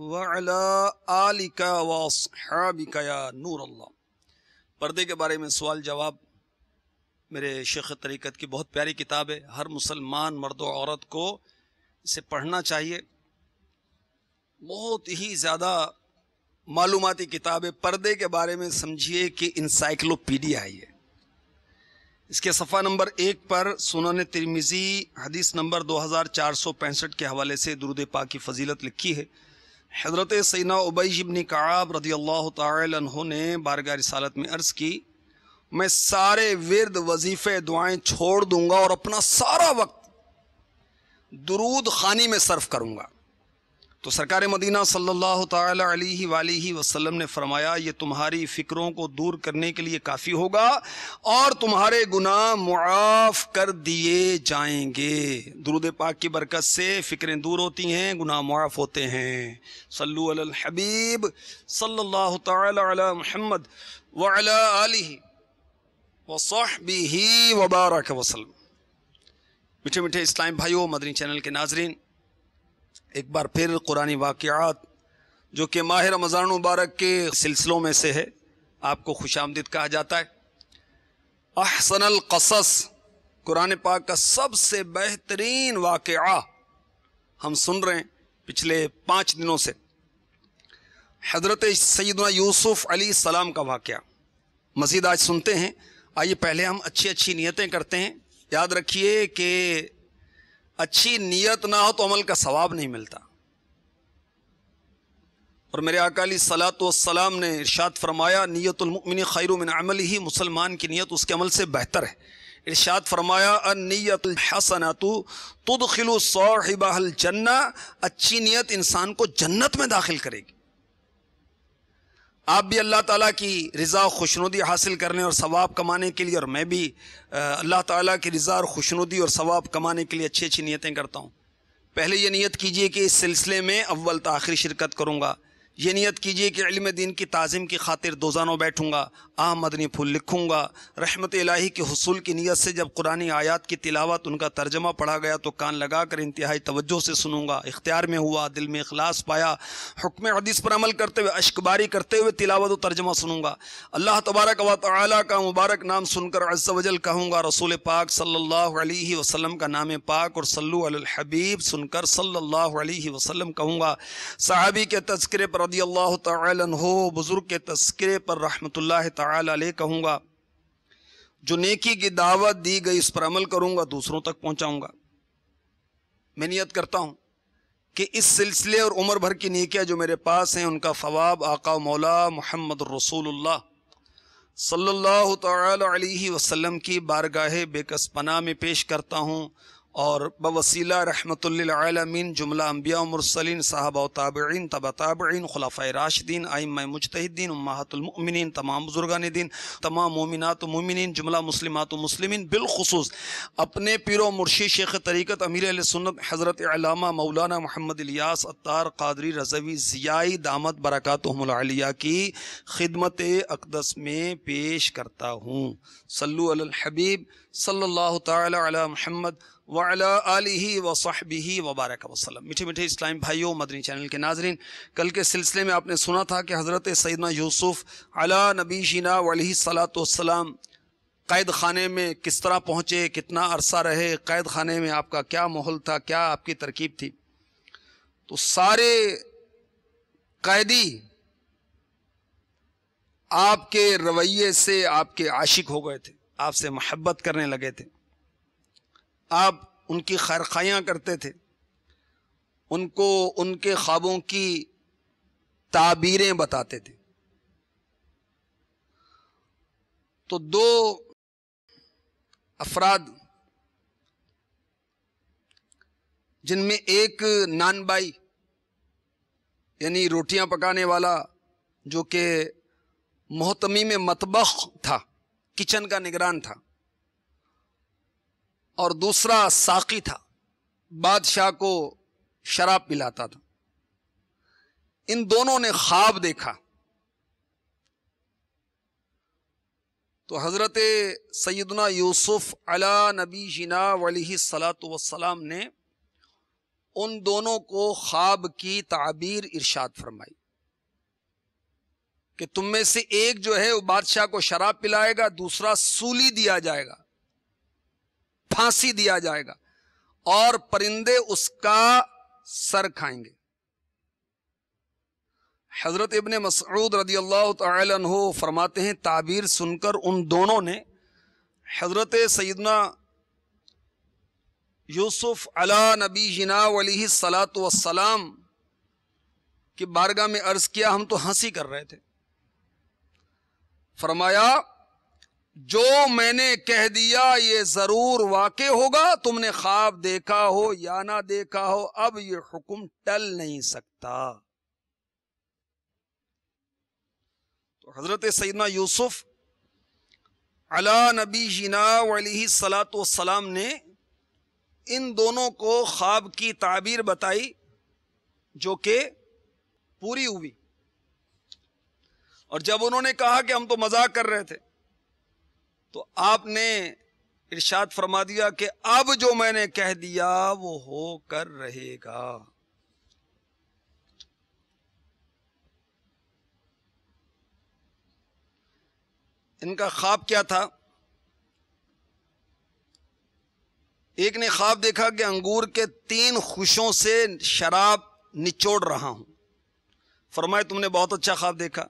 वलिका या नूर पर्दे के बारे में सवाल जवाब मेरे शेख तरीक़त की बहुत प्यारी किताब है हर मुसलमान मर्द औरत को इसे पढ़ना चाहिए बहुत ही ज़्यादा मालूमती किताब है पर्दे के बारे में समझिए कि इंसाइक्लोपीडिया है ये इसके सफ़ा नंबर एक पर सुनन तिरमिज़ी हदीस नंबर दो हज़ार चार सौ पैंसठ के हवाले से दुरुदे पा की फजीलत लिखी है हज़रत सैना उबई इबन कआब रदी अल्लाह तहों ने बारगाह रिसालत में अर्ज़ की मैं सारे विरद वजीफ़े दुआएँ छोड़ दूंगा और अपना सारा वक्त दरूद खानी में सर्व करूँगा तो सरकार मदीना सल्लल्लाहु सल्ला वाली वसल्लम ने फरमाया ये तुम्हारी फ़िक्रों को दूर करने के लिए काफ़ी होगा और तुम्हारे गुनाह मुआफ़ कर दिए जाएंगे दुरुद पाक की बरकत से फ़िक्रें दूर होती हैं गुनाह मुआफ़ होते हैं सल्लु अल हबीब सल्लल्लाहु ताला महमद वबारक वसलम मीठे मीठे इस्लाम भाइयों मदनी चैनल के नाजरन एक बार फिर कुरानी वाक़ात जो कि माह रमज़ान मुबारक के सिलसिलों में से है आपको खुश आमदीद कहा जाता है अहसन कसस कुरान पाक का सबसे बेहतरीन वाक़ हम सुन रहे हैं पिछले पाँच दिनों से हज़रत सैदना यूसुफ़ अली सलाम का वाक़ मज़ीद आज सुनते हैं आइए पहले हम अच्छी अच्छी नियतें करते हैं याद रखिए कि अच्छी नीयत ना हो तो अमल का सवाब नहीं मिलता और मेरे अकाली सलात वसलाम ने इर्शाद फरमाया नीयतमिन खैरुमिन अमल ही मुसलमान की नीयत उसके अमल से बेहतर है इर्शाद फरमाया अनियतलहसनातु तुद खिलु सौ जन्ना अच्छी नीयत इंसान को जन्नत में दाखिल करेगी आप भी अल्लाह ताला की रज़ा खुशनुदी हासिल करने और सवाब कमाने के लिए और मैं भी अल्लाह ताला की रज़ा और खुशनुदी और सवाब कमाने के लिए अच्छी अच्छी नीयतें करता हूँ पहले ये नीयत कीजिए कि इस सिलसिले में अव्वल तो आखिरी शिरकत करूँगा ये नियत कीजिए कि इल्म दीन की ताज़िम की खातिर दोजानों बैठूँगा आम मदनी फूल लिखूँगा रहमत इलाही के हसूल की नीयत से जब कुरानी आयात की तिलावत उनका तर्जमा पढ़ा गया तो कान लगा कर इंतहाई तवज्जो से सुनूँगा इख्तियार में हुआ दिल में अखलास पाया हुक्म हदीस पर अमल करते हुए अश्कबारी करते हुए तिलावत और तर्जमा सुनूँगा अल्लाह तबारक व ताली का मुबारक नाम सुनकर अज्जवजल कहूँगा रसूल पाक सल्ला वसलम का नाम पाक और सल्लू हबीब सुनकर सल्ला वसलम कहूँगा सहाबी के तस्करे पर रदी अल्लाह तहो बुज़ुर्ग के तस्करे पर रहमत ला कहूँगा जो नेकी की दावत दी गई इस पर अमल करूँगा दूसरों तक पहुँचाऊँगा मैं नियत करता हूँ कि इस सिलसिले और उम्र भर की नेकियाँ जो मेरे पास हैं उनका फ़वाब आका मौला मोहम्मद रसूल सल्ला अलैहि की बारगाह बेकसपना में पेश करता हूँ और बवसीला रहमतमीन जुमला अम्बिया मरसलिन साहबा ताबीन तब ताबीन खलाफ़ राशदीन आइम मुजतहदीन उम्मातमिन तमाम बुजुर्गान दिन तमाम मोमिनत ममिन जुमला मुस्लिमात मुस्लिमिन बिलखसूस अपने पिरो मुर्शी शेख तरीक़त अमीर सुन्नत हज़रत अलामा मौलाना मोहम्मद इलियास अतार कादरी रजवी ज़ियाई दामद बरक़ातमिया की खिदमत अकदस में पेश करता हूँ सल्लु हबीब सल्लल्लाहु ताला अला वाला आलि ही वबारक वसलम मीठे मीठे इस्लाम भाइयों मदनी चैनल के नाजरन कल के सिलसिले में आपने सुना था कि हज़रत सैदना यूसुफ़ अला नबी शीना वली सलातम कैद खाने में किस तरह पहुँचे कितना अरसा रहे कैद खाने में आपका क्या माहौल था क्या आपकी तरकीब थी तो सारे कैदी आपके रवैये से आपके आशिक हो गए थे आपसे महब्बत करने लगे थे आप उनकी खैरखाइयाँ करते थे उनको उनके ख्वाबों की ताबीरें बताते थे तो दो अफराद जिनमें एक नानबाई यानी रोटियां पकाने वाला जो कि मोहतमी में मतबख था किचन का निगरान था और दूसरा साकी था बादशाह को शराब पिलाता था इन दोनों ने ख्वाब देखा तो हजरत सैदना यूसुफ अला नबी जिना वली सलात वसलाम ने उन दोनों को ख्वाब की ताबीर इरशाद फरमाई कि तुम में से एक जो है वो बादशाह को शराब पिलाएगा दूसरा सूली दिया जाएगा फांसी दिया जाएगा और परिंदे उसका सर खाएंगे हजरत इबन मसरूद रदी अल्लाह तहो फरमाते हैं ताबीर सुनकर उन दोनों ने हजरत सैदना यूसुफ अला नबी जिना वली सलात वसलाम की बारगाह में अर्ज किया हम तो हंसी कर रहे थे फरमाया जो मैंने कह दिया ये जरूर वाक होगा तुमने ख्वाब देखा हो या ना देखा हो अब ये हुक्म टल नहीं सकता तो हजरत सैदना यूसुफ अला नबी जीना सलाम ने इन दोनों को ख्वाब की ताबीर बताई जो कि पूरी हुई और जब उन्होंने कहा कि हम तो मजाक कर रहे थे तो आपने इरशाद फरमा दिया कि अब जो मैंने कह दिया वो होकर रहेगा इनका ख्वाब क्या था एक ने ख्वाब देखा कि अंगूर के तीन खुशों से शराब निचोड़ रहा हूं फरमाए तुमने बहुत अच्छा ख्वाब देखा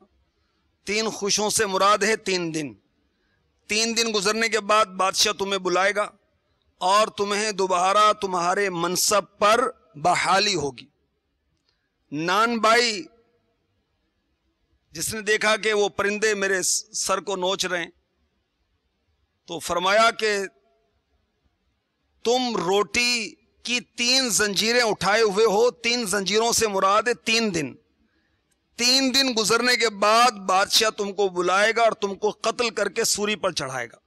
तीन खुशों से मुराद है तीन दिन तीन दिन गुजरने के बाद बादशाह तुम्हें बुलाएगा और तुम्हें दोबारा तुम्हारे मनसब पर बहाली होगी नान बाई जिसने देखा कि वो परिंदे मेरे सर को नोच रहे हैं तो फरमाया कि तुम रोटी की तीन जंजीरें उठाए हुए हो तीन जंजीरों से मुराद है तीन दिन तीन दिन गुजरने के बाद बादशाह तुमको बुलाएगा और तुमको कत्ल करके सूरी पर चढ़ाएगा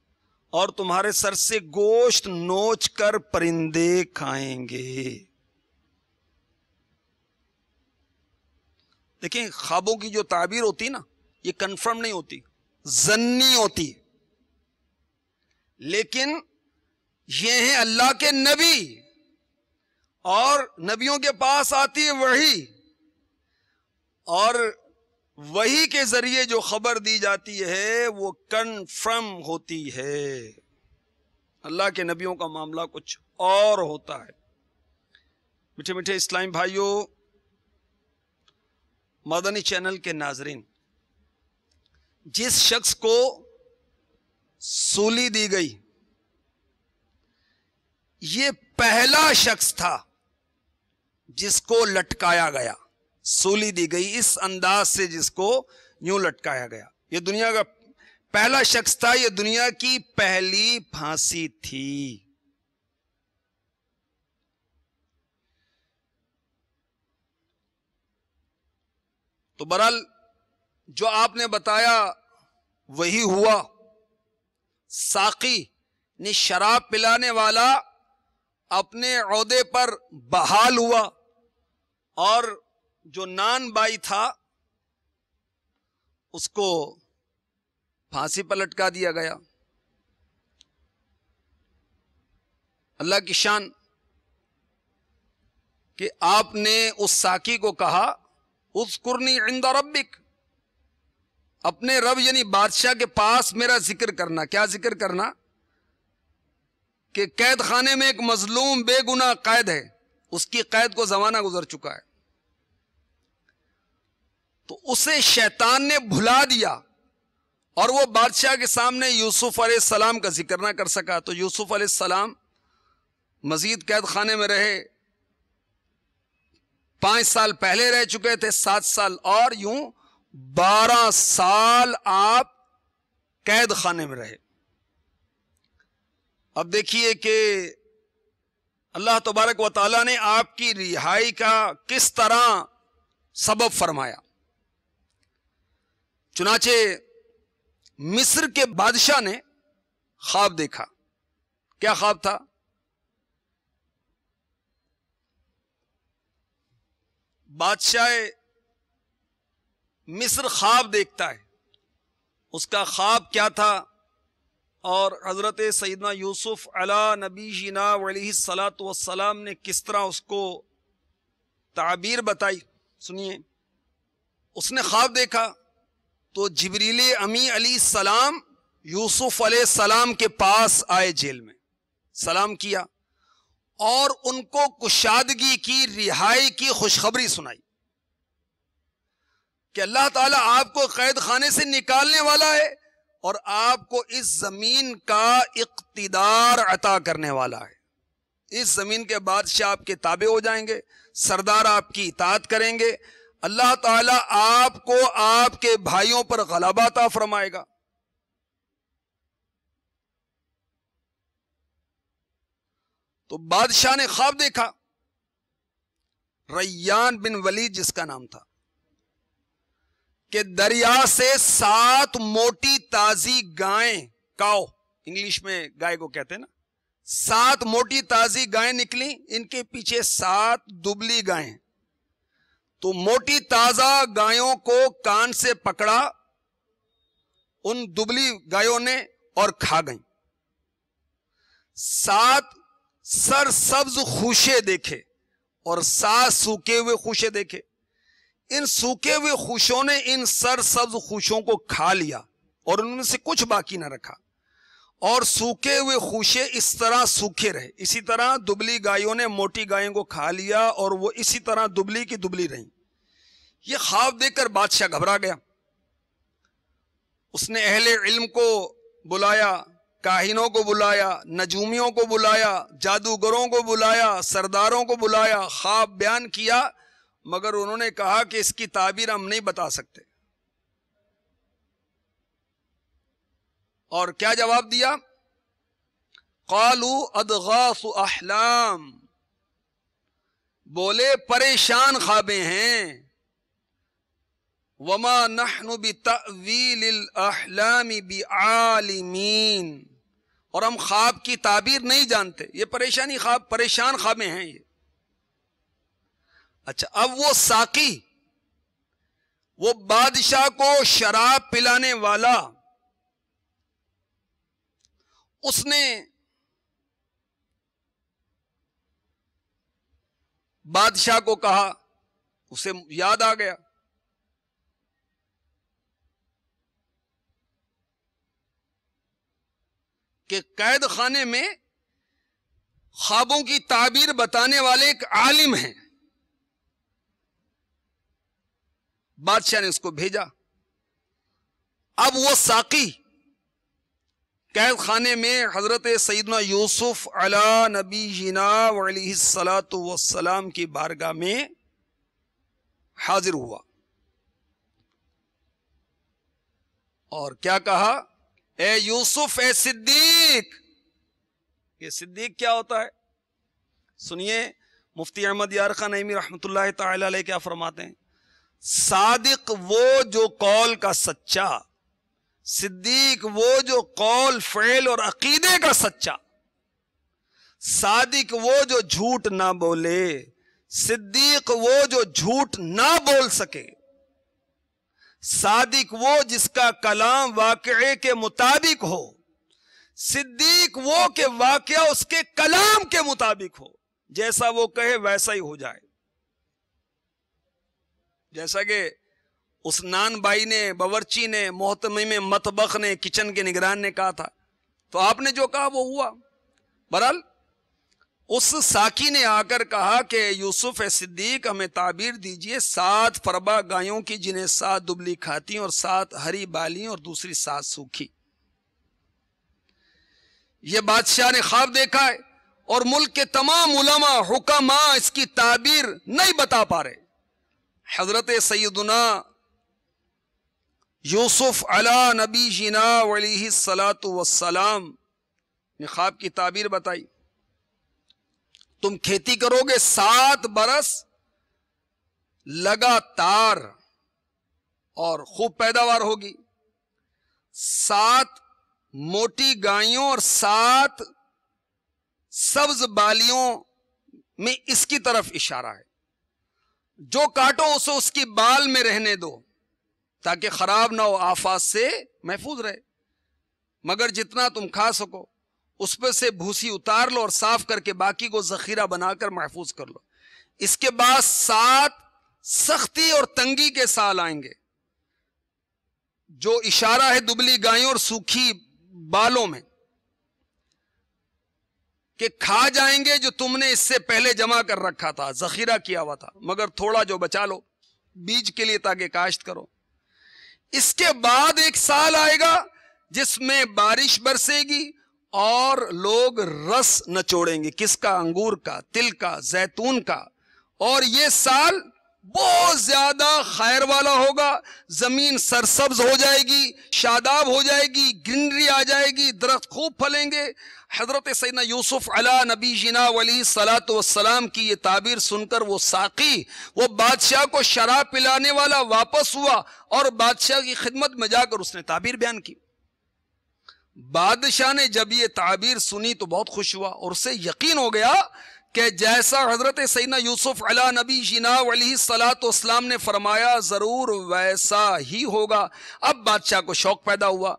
और तुम्हारे सर से गोश्त नोच कर परिंदे खाएंगे देखिए ख्वाबों की जो ताबीर होती ना ये कंफर्म नहीं होती जन्नी होती लेकिन ये है अल्लाह के नबी और नबियों के पास आती है वही और वही के जरिए जो खबर दी जाती है वो कन्फर्म होती है अल्लाह के नबियों का मामला कुछ और होता है मीठे मीठे इस्लाम भाइयों मदनी चैनल के नाजरीन जिस शख्स को सूली दी गई ये पहला शख्स था जिसको लटकाया गया सूली दी गई इस अंदाज से जिसको यूं लटकाया गया ये दुनिया का पहला शख्स था यह दुनिया की पहली फांसी थी तो बहरहाल जो आपने बताया वही हुआ साकी ने शराब पिलाने वाला अपने अहदे पर बहाल हुआ और जो नान बाई था उसको फांसी पर लटका दिया गया अल्लाह की शान कि आपने उस साकी को कहा उस कुरनी इंदा रबिक अपने रब यानी बादशाह के पास मेरा जिक्र करना क्या जिक्र करना कि कैद खाने में एक मजलूम बेगुना कैद है उसकी कैद को जमाना गुजर चुका है तो उसे शैतान ने भुला दिया और वो बादशाह के सामने यूसुफ सलाम का जिक्र ना कर सका तो यूसुफ सलाम मजीद कैद खाने में रहे पांच साल पहले रह चुके थे सात साल और यूं बारह साल आप कैद खाने में रहे अब देखिए कि अल्लाह तबारक वाली ने आपकी रिहाई का किस तरह सबब फरमाया चुनाचे मिस्र के बादशाह ने ख्वाब देखा क्या ख्वाब था बादशाह मिस्र ख्वाब देखता है उसका ख्वाब क्या था और हज़रत सैदना यूसुफ अला नबी जीना सलात वसलाम ने किस तरह उसको ताबीर बताई सुनिए उसने ख्वाब देखा तो जबरील अमी अली सलाम यूसुफ सलाम के पास आए जेल में सलाम किया और उनको कुशादगी की रिहाई की खुशखबरी सुनाई कि अल्लाह ताला आपको कैद खाने से निकालने वाला है और आपको इस जमीन का इकतदार अता करने वाला है इस जमीन के बादशाह आपके ताबे हो जाएंगे सरदार आपकी इतात करेंगे अल्लाह ताला आपको आपके भाइयों पर गलाबाता फरमाएगा तो बादशाह ने ख्वाब देखा रैयान बिन वलीद जिसका नाम था कि दरिया से सात मोटी ताजी गायें काओ इंग्लिश में गाय को कहते हैं ना सात मोटी ताजी गायें निकली इनके पीछे सात दुबली गायें तो मोटी ताजा गायों को कान से पकड़ा उन दुबली गायों ने और खा गई सात सब्ज खुशे देखे और सात सूखे हुए खुशे देखे इन सूखे हुए खुशों ने इन सर सब्ज खुशों को खा लिया और उनमें से कुछ बाकी ना रखा और सूखे हुए खुशे इस तरह सूखे रहे इसी तरह दुबली गायों ने मोटी गायों को खा लिया और वो इसी तरह दुबली की दुबली रही ये ख्वाब देखकर बादशाह घबरा गया उसने अहले इल्म को बुलाया काहिनों को बुलाया नजूमियों को बुलाया जादूगरों को बुलाया सरदारों को बुलाया ख्वाब बयान किया मगर उन्होंने कहा कि इसकी ताबीर हम नहीं बता सकते और क्या जवाब दिया कालू अदगास अहलाम बोले परेशान खाबे हैं वमा नहनु बी तवील अहलामी बी आलिमीन और हम ख्वाब की ताबीर नहीं जानते ये परेशानी ख्वाब परेशान ख्वाबें हैं ये अच्छा अब वो साकी वो बादशाह को शराब पिलाने वाला उसने बादशाह को कहा उसे याद आ गया कि कैद खाने में ख्वाबों की ताबीर बताने वाले एक आलिम हैं बादशाह ने उसको भेजा अब वो साकी कैद खाने में हज़रत सैदना यूसुफ अला नबी जना वसलात वसलाम की बारगाह में हाजिर हुआ और क्या कहा ए यूसुफ ए सिद्दीक ये सिद्दीक क्या होता है सुनिए मुफ्ती अहमद यार खान अमी रहमत क्या फरमाते हैं सादिक वो जो कौल का सच्चा सिद्दीक वो जो कौल फेल और अकीदे का सच्चा सादिक वो जो झूठ ना बोले सिद्दीक वो जो झूठ ना बोल सके सादिक वो जिसका कलाम वाकये के मुताबिक हो सिद्दीक वो के वाक्य उसके कलाम के मुताबिक हो जैसा वो कहे वैसा ही हो जाए जैसा कि उस नान बाई ने बावरची ने मोहतमी में मतबख ने किचन के निगरान ने कहा था तो आपने जो कहा वो हुआ बहरहाल उस साकी ने आकर कहा कि यूसुफ सिद्दीक हमें ताबीर दीजिए सात फरबा गायों की जिन्हें सात दुबली खाती और सात हरी बाली और दूसरी सात सूखी ये बादशाह ने ख्वाब देखा है और मुल्क के तमाम उलमा हुक्मा इसकी ताबीर नहीं बता पा रहे हजरत सैदना यूसुफ अला नबी जना सलात वसलाम ने ख्वाब की ताबीर बताई तुम खेती करोगे सात बरस लगातार और खूब पैदावार होगी सात मोटी गायों और सात सब्ज बालियों में इसकी तरफ इशारा है जो काटो उसे उसकी बाल में रहने दो ताकि खराब ना हो आफात से महफूज रहे मगर जितना तुम खा सको उस पर से भूसी उतार लो और साफ करके बाकी को जखीरा बनाकर महफूज कर लो इसके बाद सात सख्ती और तंगी के साल आएंगे जो इशारा है दुबली गायों और सूखी बालों में कि खा जाएंगे जो तुमने इससे पहले जमा कर रखा था जखीरा किया हुआ था मगर थोड़ा जो बचा लो बीज के लिए ताकि काश्त करो इसके बाद एक साल आएगा जिसमें बारिश बरसेगी और लोग रस नचोड़ेंगे किसका अंगूर का तिल का जैतून का और ये साल बहुत ज्यादा खैर वाला होगा जमीन सरसब्ज हो जाएगी शादाब हो जाएगी ग्रीनरी आ जाएगी दरख्त खूब फलेंगे हज़रत सैना यूसुफ़ अला नबी जिना वली सलात वसलाम की ये ताबीर सुनकर वो साकी वो बादशाह को शराब पिलाने वाला वापस हुआ और बादशाह की खिदमत में जाकर उसने ताबीर बयान की बादशाह ने जब ये ताबीर सुनी तो बहुत खुश हुआ और उसे यकीन हो गया कि जैसा हज़रत सैदना यूसुफ़ अला नबी जिना वली सलात वसलाम ने फरमाया ज़रूर वैसा ही होगा अब बादशाह को शौक पैदा हुआ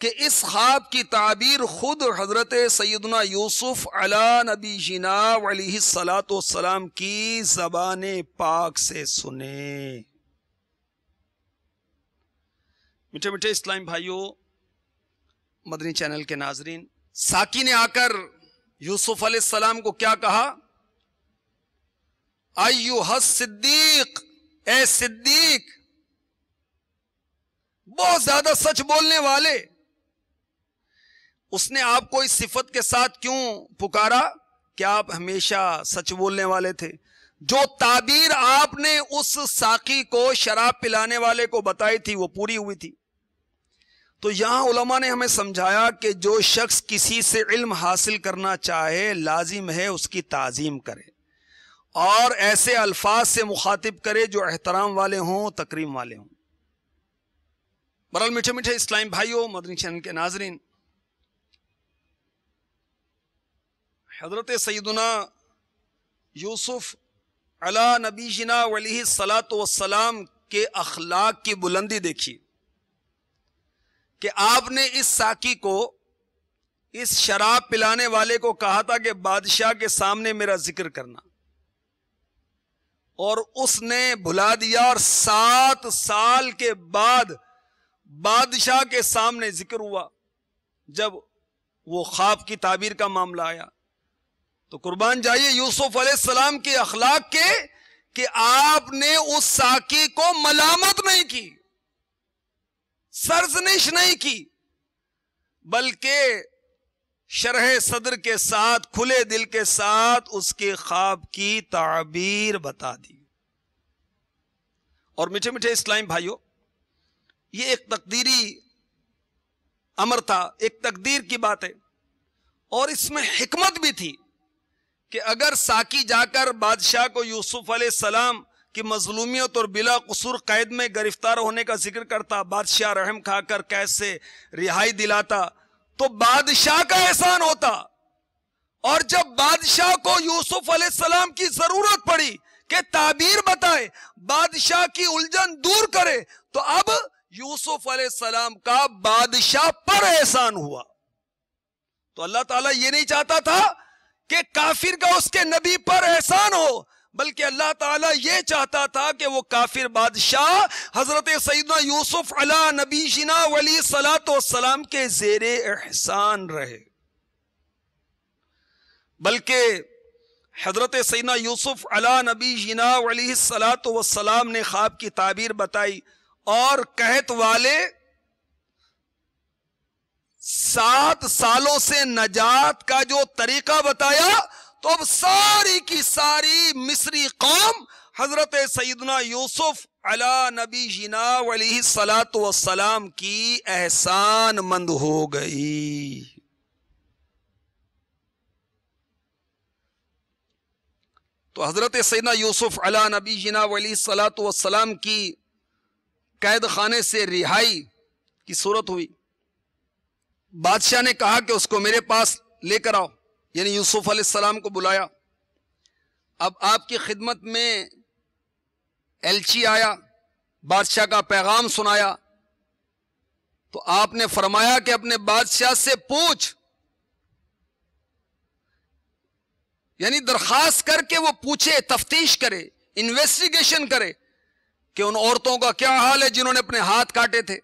कि इस ख्वाब की ताबीर खुद हजरत सैदना यूसुफ अला नबी जिना सलाम की जबान पाक से सुने मीठे मीठे इस्लाम भाइयों मदनी चैनल के नाजरीन साकी ने आकर यूसुफ सलाम को क्या कहा आयु सिद्दीक ए सिद्दीक बहुत ज्यादा सच बोलने वाले उसने आपको इस सिफत के साथ क्यों पुकारा क्या आप हमेशा सच बोलने वाले थे जो ताबीर आपने उस साकी को शराब पिलाने वाले को बताई थी वो पूरी हुई थी तो यहां उलमा ने हमें समझाया कि जो शख्स किसी से इल्म हासिल करना चाहे लाजिम है उसकी ताजीम करे और ऐसे अल्फाज से मुखातिब करे जो एहतराम वाले हों तकरीम वाले हों बरल मीठे मीठे इस्लाम भाइयों मदनी चैनल के नाजरीन हज़रत सैदना यूसुफ अला नबी जना वली सलात वसलाम के अखलाक की बुलंदी देखी कि आपने इस साकी को इस शराब पिलाने वाले को कहा था कि बादशाह के सामने मेरा जिक्र करना और उसने भुला दिया और सात साल के बाद बादशाह के सामने जिक्र हुआ जब वो ख्वाब की ताबीर का मामला आया तो कुर्बान जाइए यूसुफ अलैहिस्सलाम के अखलाक के कि आपने उस साकी को मलामत नहीं की सरजनिश नहीं की बल्कि शरह सदर के साथ खुले दिल के साथ उसके ख्वाब की ताबीर बता दी और मीठे मीठे इस्लाम भाइयों ये एक तकदीरी अमर था एक तकदीर की बात है और इसमें हिकमत भी थी कि अगर साकी जाकर बादशाह को यूसुफ सलाम की मजलूमियत और बिला कसूर कैद में गिरफ्तार होने का जिक्र करता बादशाह रहम खाकर कैसे रिहाई दिलाता तो बादशाह का एहसान होता और जब बादशाह को यूसुफ सलाम की जरूरत पड़ी के ताबीर बताए बादशाह की उलझन दूर करे तो अब यूसुफ सलाम का बादशाह पर एहसान हुआ तो अल्लाह ताला ये नहीं चाहता था कि काफिर का उसके नबी पर एहसान हो बल्कि अल्लाह ताला ये चाहता था कि वो काफिर बादशाह हजरत सईद यूसुफ अला नबी शिना वली सलाम के जेर एहसान रहे बल्कि हजरत सईना यूसुफ अला नबी जिना सलाम ने ख्वाब की ताबीर बताई और कहत वाले सात सालों से नजात का जो तरीका बताया तो अब सारी की सारी मिस्री कौम हजरत सईदना यूसुफ अला नबी जिना सलात वसलाम की एहसान मंद हो गई तो हजरत सईदना यूसुफ अला नबी जिना सलात वसलाम की कैद खाने से रिहाई की सूरत हुई बादशाह ने कहा कि उसको मेरे पास लेकर आओ यानी यूसुफ अलैहिस्सलाम को बुलाया अब आपकी खिदमत में एलची आया बादशाह का पैगाम सुनाया तो आपने फरमाया कि अपने बादशाह से पूछ यानी दरखास्त करके वो पूछे तफ्तीश करे इन्वेस्टिगेशन करे कि उन औरतों का क्या हाल है जिन्होंने अपने हाथ काटे थे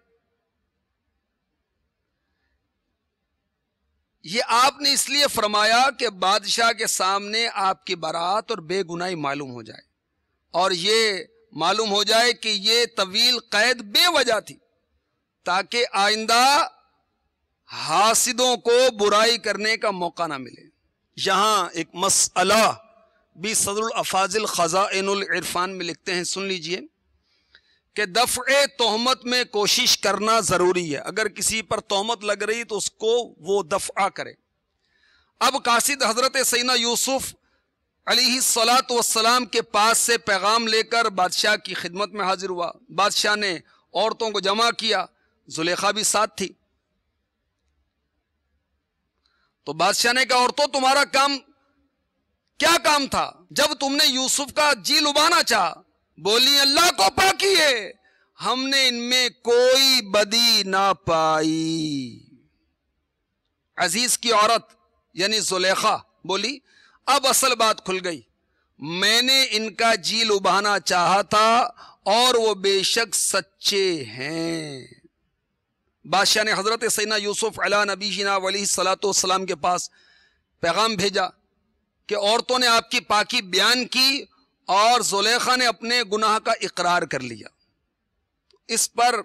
ये आपने इसलिए फरमाया कि बादशाह के सामने आपकी बारात और बेगुनाही मालूम हो जाए और ये मालूम हो जाए कि ये तवील कैद बेवजह थी ताकि आइंदा हासिदों को बुराई करने का मौका ना मिले यहां एक मसला भी सदरुल अफाजिल इरफान में लिखते हैं सुन लीजिए कि दफ़े तहमत में कोशिश करना ज़रूरी है अगर किसी पर तहमत लग रही तो उसको वो दफ़ा करे अब कासिद हज़रत सैना यूसुफ अली सलात वसलाम के पास से पैगाम लेकर बादशाह की खिदमत में हाजिर हुआ बादशाह ने औरतों को जमा किया जुलेखा भी साथ थी तो बादशाह ने कहा औरतों तुम्हारा काम क्या काम था जब तुमने यूसुफ का जी लुबाना चाहा बोली अल्लाह को तो पाकी है हमने इनमें कोई बदी ना पाई अजीज की औरत यानी जुलेखा बोली अब असल बात खुल गई मैंने इनका जील उबाना चाहा था और वो बेशक सच्चे हैं बादशाह ने हजरत सैना यूसुफ अला नबी जीना वली सलातम के पास पैगाम भेजा कि औरतों ने आपकी पाकी बयान की और जुलेखा ने अपने गुनाह का इकरार कर लिया इस पर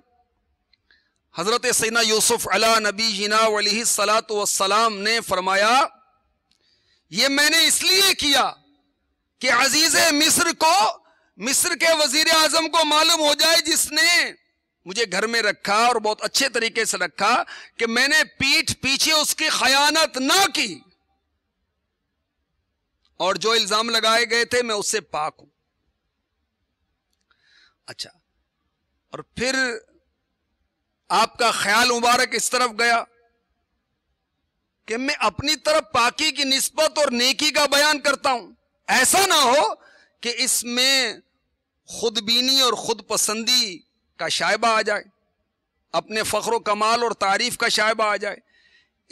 हजरत सैना यूसुफ अला नबी जीना वली सलात वसलाम ने फरमाया ये मैंने इसलिए किया कि अजीज मिस्र को मिस्र के वजीर आजम को मालूम हो जाए जिसने मुझे घर में रखा और बहुत अच्छे तरीके से रखा कि मैंने पीठ पीछे उसकी खयानत ना की और जो इल्जाम लगाए गए थे मैं उससे पाक हूं अच्छा और फिर आपका ख्याल मुबारक इस तरफ गया कि मैं अपनी तरफ पाकी की निस्बत और नेकी का बयान करता हूं ऐसा ना हो कि इसमें खुदबीनी और खुद पसंदी का शायबा आ जाए अपने फख्र कमाल और तारीफ का शायबा आ जाए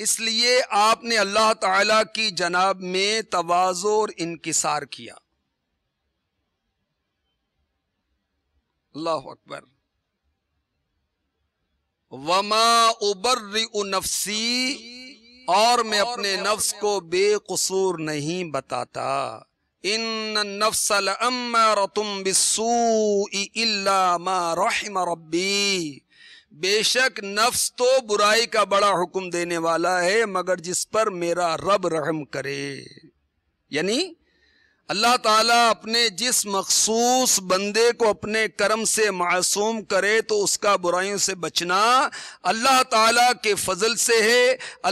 इसलिए आपने अल्लाह ताला की जनाब में तोज़ो और इनकसार किया अल्लाह अकबर वमा उबर नफसी और मैं अपने नफ्स को बेकसूर नहीं बताता इन नफ्सल अम्मा तुम बिसू इल्ला मा रहम रब्बी बेशक नफ्स तो बुराई का बड़ा हुक्म देने वाला है मगर जिस पर मेरा रब रहम करे यानी अल्लाह ताला अपने जिस मखसूस बंदे को अपने कर्म से मासूम करे तो उसका बुराइयों से बचना अल्लाह ताला के फजल से है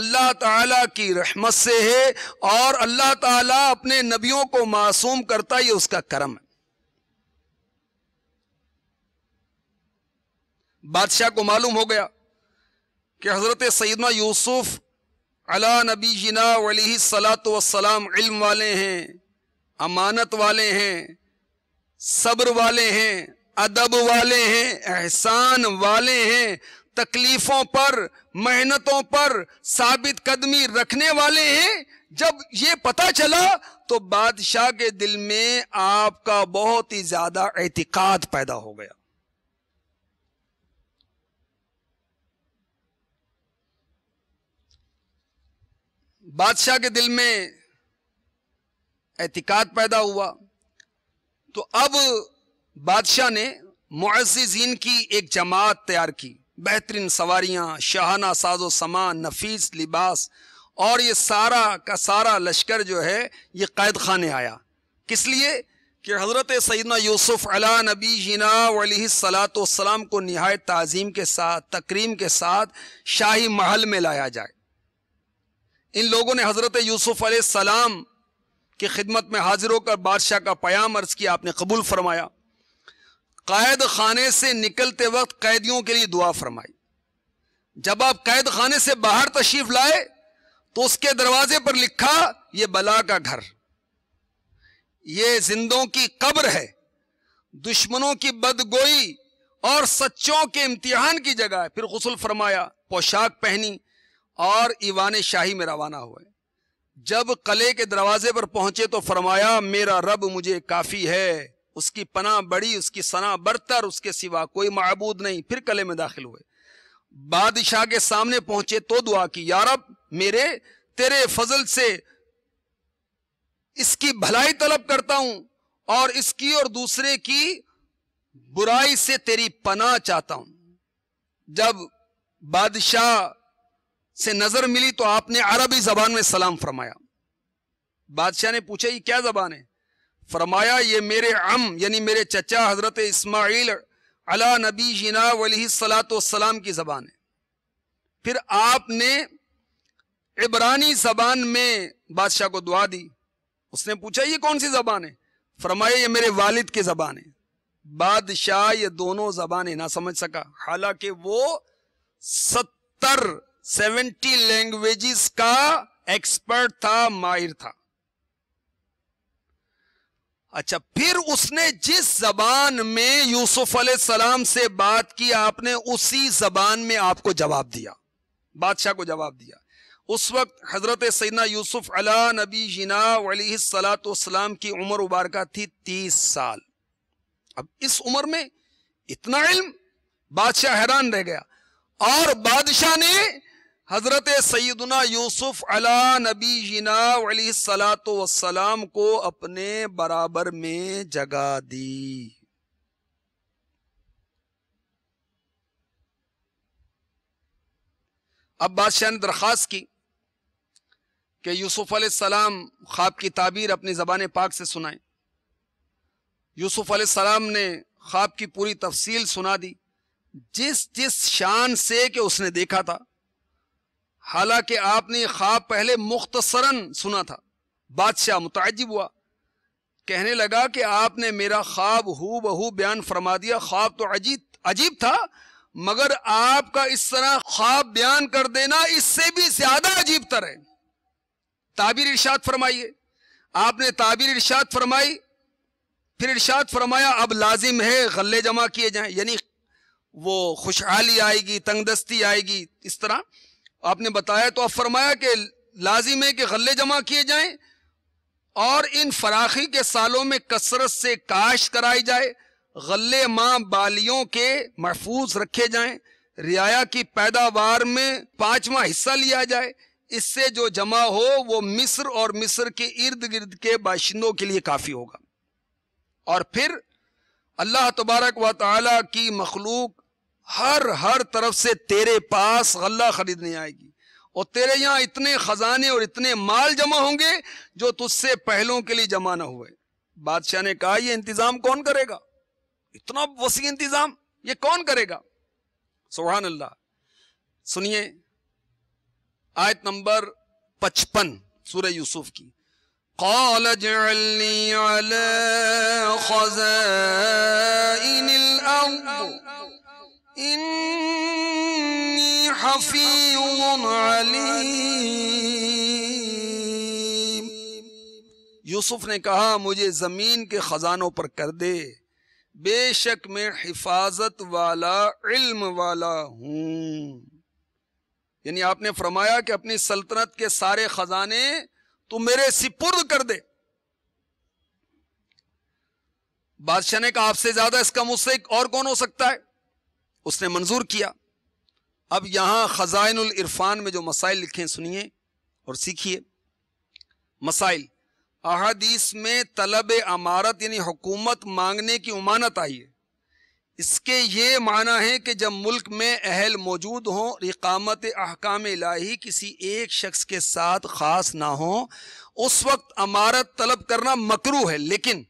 अल्लाह ताला की रहमत से है और अल्लाह ताला अपने नबियों को मासूम करता ये उसका कर्म है बादशाह को मालूम हो गया कि हज़रत सैदना यूसुफ अला नबी जिना वली सलात वसलाम इल्म वाले हैं अमानत वाले हैं सब्र वाले हैं अदब वाले हैं एहसान वाले हैं तकलीफ़ों पर मेहनतों पर साबित कदमी रखने वाले हैं जब ये पता चला तो बादशाह के दिल में आपका बहुत ही ज़्यादा एतिकाद पैदा हो गया बादशाह के दिल में एहतिकात पैदा हुआ तो अब बादशाह ने मुआजीन की एक जमात तैयार की बेहतरीन सवारियां शाहाना साजो सामान नफीस लिबास और ये सारा का सारा लश्कर जो है ये कैद खाने आया किस लिए कि हज़रत सैदना यूसुफ़ अला नबी वली सलात को नहायत तज़ीम के साथ तकरीम के साथ शाही महल में लाया जाए इन लोगों ने हज़रत यूसुफ सलाम की खिदमत में हाजिर होकर बादशाह का प्याम अर्ज किया आपने कबूल फरमाया कैद खाने से निकलते वक्त कैदियों के लिए दुआ फरमाई जब आप कैद खाने से बाहर तशरीफ लाए तो उसके दरवाजे पर लिखा यह बला का घर यह जिंदों की कब्र है दुश्मनों की बदगोई और सच्चों के इम्तिहान की जगह फिर गसल फरमाया पोशाक पहनी और ईवान शाही में रवाना हुए जब कले के दरवाजे पर पहुंचे तो फरमाया मेरा रब मुझे काफी है उसकी पना बड़ी उसकी सना बरतर उसके सिवा कोई मबूद नहीं फिर कले में दाखिल हुए बादशाह के सामने पहुंचे तो दुआ की यारब मेरे तेरे फजल से इसकी भलाई तलब करता हूं और इसकी और दूसरे की बुराई से तेरी पना चाहता हूं जब बादशाह से नजर मिली तो आपने अरबी जबान में सलाम फरमाया बादशाह ने पूछा ये क्या जबान है फरमाया ये मेरे अम यानी मेरे चचा हजरत इस्माइल अला नबी जिना वली सलाम की जबान है फिर आपने इबरानी जबान में बादशाह को दुआ दी उसने पूछा ये कौन सी जबान है फरमाया ये मेरे वालिद की जबान है बादशाह ये दोनों जबान ना समझ सका हालांकि वो सत्तर सेवेंटी लैंग्वेजेस का एक्सपर्ट था माहिर था अच्छा फिर उसने जिस जबान में यूसुफ सलाम से बात की आपने उसी जबान में आपको जवाब दिया बादशाह को जवाब दिया उस वक्त हजरत सैना यूसुफ अला नबी जिना सलाम की उम्र मुबारक थी तीस साल अब इस उम्र में इतना इल्म बादशाह हैरान रह गया और बादशाह ने हज़रत सैदना यूसुफ अला नबी जीना वसलाम को अपने बराबर में जगा दी अब बादशाह ने दरख्वास्त की कि यूसुफ सलाम ख्वाब की ताबीर अपनी ज़बान पाक से सुनाएं यूसुफ सलाम ने ख्वाब की पूरी तफसील सुना दी जिस जिस शान से कि उसने देखा था हालांकि आपने ख्वाब पहले मुख्तसरन सुना था बादशाह मुतजब हुआ कहने लगा कि आपने मेरा ख्वाब हु बहू बयान फरमा दिया ख्वाब तो अजीब अजीब था मगर आपका इस तरह ख्वाब बयान कर देना इससे भी ज्यादा अजीब तर है ताबीर इर्शाद फरमाइए आपने ताबीर इर्शाद फरमाई फिर इर्शाद फरमाया अब लाजिम है गले जमा किए जाए यानी वो खुशहाली आएगी तंगदस्ती आएगी इस तरह आपने बताया तो आप फरमाया कि लाजिम है कि गले जमा किए जाएं और इन फराखी के सालों में कसरत से काश कराई जाए गले माँ बालियों के महफूज रखे जाएं रियाया की पैदावार में पांचवा हिस्सा लिया जाए इससे जो जमा हो वो मिस्र और मिस्र के इर्द गिर्द के बाशिंदों के लिए काफ़ी होगा और फिर अल्लाह तबारक व की मखलूक हर हर तरफ से तेरे पास गल्ला खरीदने आएगी और तेरे यहां इतने खजाने और इतने माल जमा होंगे जो तुझसे पहलों के लिए जमा ना हुए बादशाह ने कहा यह इंतजाम कौन करेगा इतना वसी इंतजाम ये कौन करेगा सुबहान अल्लाह सुनिए आयत नंबर पचपन सूर्य यूसुफ की قال اجعلني على خزائن الأرض إني حفيظ अलीम यूसुफ ने कहा मुझे ज़मीन के ख़जानों पर कर दे बेशक मैं हिफाजत वाला इल्म वाला हूँ यानी आपने फरमाया कि अपनी सल्तनत के सारे खजाने तू मेरे सिपुर्द कर दे बादशाह ने कहा आपसे ज्यादा इसका मुझसे और कौन हो सकता है उसने मंजूर किया अब यहाँ ख़जाइनुल इरफान में जो मसाइल लिखे हैं सुनिए और सीखिए मसाइल अहादीस में तलब अमारत यानी हुकूमत मांगने की उमानत आई है इसके ये माना है कि जब मुल्क में अहल मौजूद हों रिकामत अहकाम इलाही किसी एक शख्स के साथ ख़ास ना हो उस वक्त अमारत तलब करना मकरू है लेकिन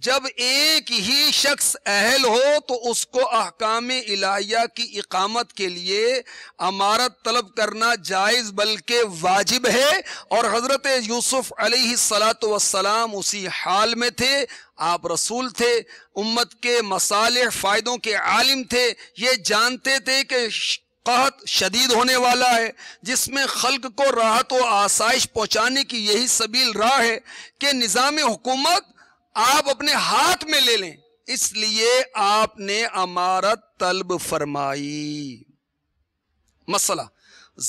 जब एक ही शख्स अहल हो तो उसको अहकाम इलाहिया की इकामत के लिए अमारत तलब करना जायज़ बल्कि वाजिब है और हज़रत यूसुफ़ सलात वसलाम उसी हाल में थे आप रसूल थे उम्मत के मसाले फ़ायदों के आलिम थे ये जानते थे कि कहत शदीद होने वाला है जिसमें खल्क को राहत व आसाइश पहुँचाने की यही सबील राह है कि निज़ाम हुकूमत आप अपने हाथ में ले लें इसलिए आपने अमारत तलब फरमाई मसला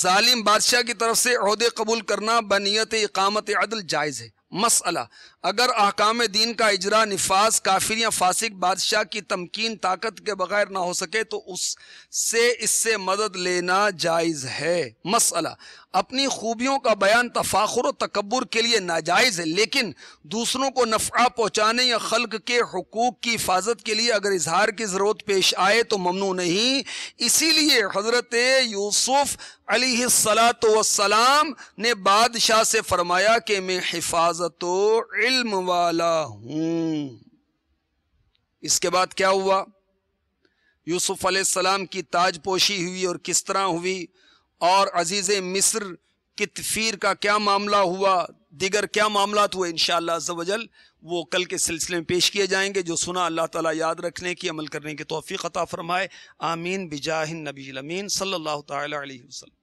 जालिम बादशाह की तरफ से अहदे कबूल करना बनीत इकामत अदल जायज़ है मसला अगर अहकाम दीन का इजरा नफाज काफिर या फासिक बादशाह की तमकीन ताकत के बगैर ना हो सके तो उससे इससे मदद लेना जायज़ है मसला अपनी खूबियों का बयान तफाखर तकबर के लिए नाजायज़ है लेकिन दूसरों को नफ़ा पहुँचाने या खल्क के हकूक़ की हिफाजत के लिए अगर इजहार की ज़रूरत पेश आए तो ममनू नहीं इसीलिए हज़रत यूसुफ़ सलात वसलाम ने बादशाह से फरमाया कि मैं हिफाजत लिहाजा तो इल्म वाला हूं इसके बाद क्या हुआ यूसुफ अलैहिस्सलाम की ताजपोशी हुई और किस तरह हुई और अजीज़ मिस्र की तफीर का क्या मामला हुआ दिगर क्या मामला हुए इन शजल वो कल के सिलसिले में पेश किए जाएंगे जो सुना अल्लाह ताला याद रखने की अमल करने की तोफ़ी अता फ़रमाए आमीन बिजाहिन नबी अमीन सल्लल्लाहु अलैहि वसल्लम